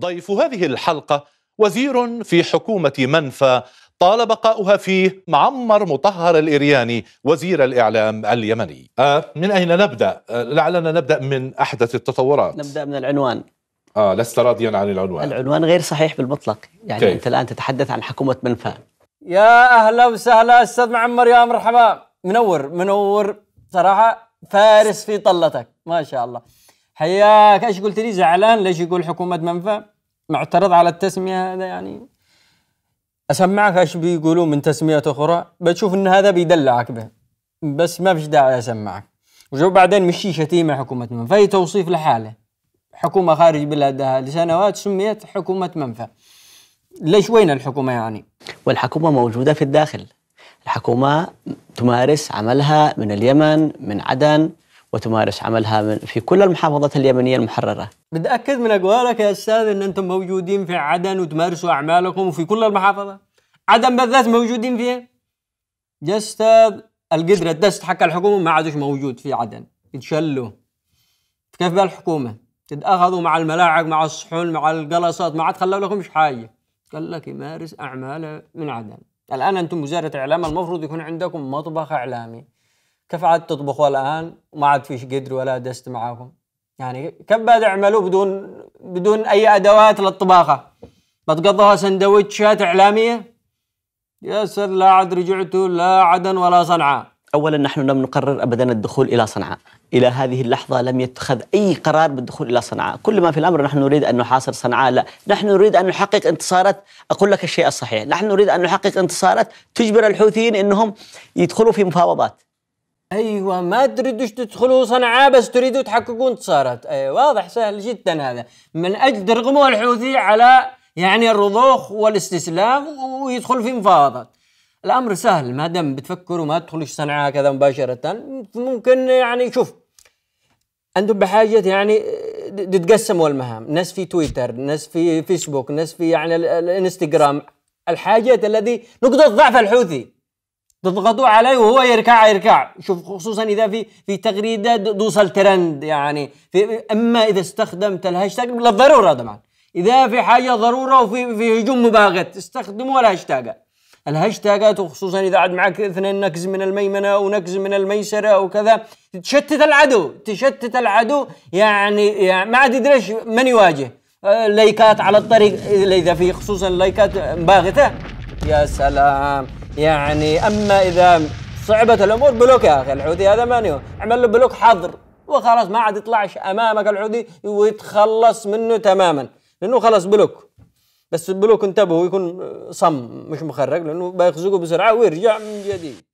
ضيف هذه الحلقة وزير في حكومة منفى طال بقاؤها فيه معمر مطهر الإرياني وزير الإعلام اليمني آه من أين نبدأ؟ آه لعلنا نبدأ من أحدث التطورات نبدأ من العنوان آه لست راضيا عن العنوان العنوان غير صحيح بالمطلق يعني كيف؟ أنت الآن تتحدث عن حكومة منفى يا أهلا وسهلا أستاذ معمر يا مرحبا منور منور صراحة فارس في طلتك ما شاء الله حياك ايش قلت لي زعلان ليش يقول حكومه منفى معترض على التسميه هذا يعني اسمعك ايش بيقولوا من تسميات اخرى بتشوف ان هذا بيدلعك به بس ما فيش داعي اسمعك وجو بعدين مشي شتيمه حكومه منفى هي توصيف لحاله حكومه خارج بلادها لسنوات سميت حكومه منفى ليش وين الحكومه يعني والحكومه موجوده في الداخل الحكومه تمارس عملها من اليمن من عدن وتمارس عملها في كل المحافظات اليمنيه المحرره. متاكد من اقوالك يا استاذ ان انتم موجودين في عدن وتمارسوا اعمالكم في كل المحافظه؟ عدن بالذات موجودين فيها؟ يا استاذ القدرة الدست حق الحكومه ما عادش موجود في عدن، يتشلوا. كيف بالحكومه؟ تتاخذوا مع الملاعق مع الصحون مع القلصات ما عاد خلوا لكم حاجه. قال لك يمارس اعماله من عدن. الان انتم وزاره اعلام المفروض يكون عندكم مطبخ اعلامي. كيف عاد تطبخوا الان وما عاد فيش قدر ولا دست معاكم يعني كم بعد اعملوا بدون بدون اي ادوات للطباخه بتقضوها سندويتشات اعلاميه يا سر لا عاد رجعتوا لا عدن ولا صنعاء اولا نحن لم نقرر ابدا الدخول الى صنعاء الى هذه اللحظه لم يتخذ اي قرار بالدخول الى صنعاء كل ما في الامر نحن نريد ان نحاصر صنعاء لا نحن نريد ان نحقق انتصارات اقول لك الشيء الصحيح نحن نريد ان نحقق انتصارات تجبر الحوثيين انهم يدخلوا في مفاوضات ايوه ما تريدوش تدخلوا صنعاء بس تريدوا تحققوا انتصارات اي أيوة واضح سهل جدا هذا من اجل ترغموا الحوثي على يعني الرضوخ والاستسلام ويدخل في مفاوضات الامر سهل ما دام بتفكروا ما تدخلوش صنعاء كذا مباشره ممكن يعني شوف انتم بحاجه يعني تتقسموا المهام ناس في تويتر ناس في فيسبوك ناس في يعني الانستغرام الحاجات الذي نقطه ضعف الحوثي تضغطوا عليه وهو يركع يركع شوف خصوصا اذا في في تغريده توصل ترند يعني في اما اذا استخدمت الهاشتاج للضروره طبعا اذا في حاجه ضروره وفي في هجوم مباغت استخدموا الهاشتاجات الهاشتاجات وخصوصا اذا عاد معك اثنين نكز من الميمنه ونكز من الميسره وكذا تشتت العدو تشتت العدو يعني, يعني ما عاد يدريش من يواجه آه، لايكات على الطريق اذا في خصوصا لايكات باغته يا سلام يعني اما اذا صعبت الامور بلوك يا اخي العودي هذا مانيو اعمل له بلوك حظر وخلاص ما عاد يطلعش امامك العودي ويتخلص منه تماما لانه خلاص بلوك بس البلوك انتبهوا يكون صم مش مخرج لانه بيخزقه بسرعه ويرجع من جديد